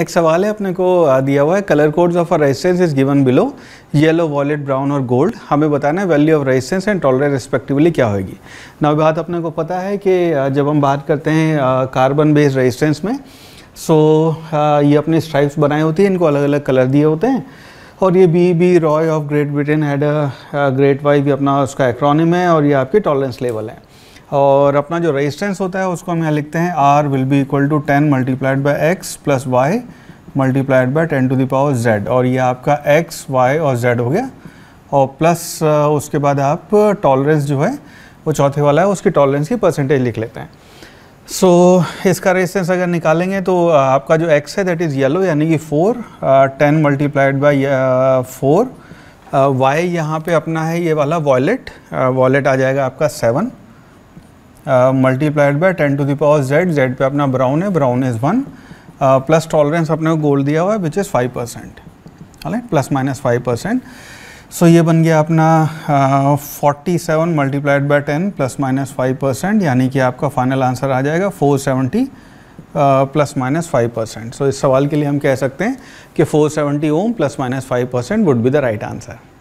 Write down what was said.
एक सवाल है अपने को दिया हुआ है colour codes of R resistance is given below yellow violet brown और गोल्ड हमें बताना है value of resistance and tolerance respectively क्या होगी नव बात अपने को पता है कि जब हम बात करते हैं कार्बन बेस्ड रेजिस्टेंस में सो so, ये अपने स्ट्राइप्स बनाए होती हैं इनको अलग अलग कलर दिए होते हैं और ये B B Roy of Great Britain had great Y भी अपना उसका एक्रोनिम है और ये आपके टॉलरेंस लेवल है और अपना जो रेजिस्टेंस होता है उसको हम यहाँ लिखते हैं R will be equal to ten multiplied by x plus y multiplied by ten to the power z और ये आपका एक्स वाई और जेड हो गया और प्लस उसके बाद आप टॉलरेंस जो है वो चौथे वाला है उसकी टॉलरेंस की परसेंटेज लिख लेते हैं सो so, इसका रेजिस्टेंस अगर निकालेंगे तो आपका जो एक्स है दैट इज़ येलो यानी कि four ten multiplied by four y यहाँ पे अपना है ये वाला वॉलेट वॉलेट आ जाएगा आपका seven multiplied by ten to the power z z पे अपना ब्राउन है brown is one plus tolerance अपने को गोल्ड दिया हुआ है which is five percent right plus minus five percent so ये बन गया अपना forty seven multiplied by ten plus minus five percent यानी कि आपका फाइनल आंसर आ जाएगा four seventy plus minus five percent so इस सवाल के लिए हम कह सकते हैं कि four seventy ohm plus minus five percent would be the right answer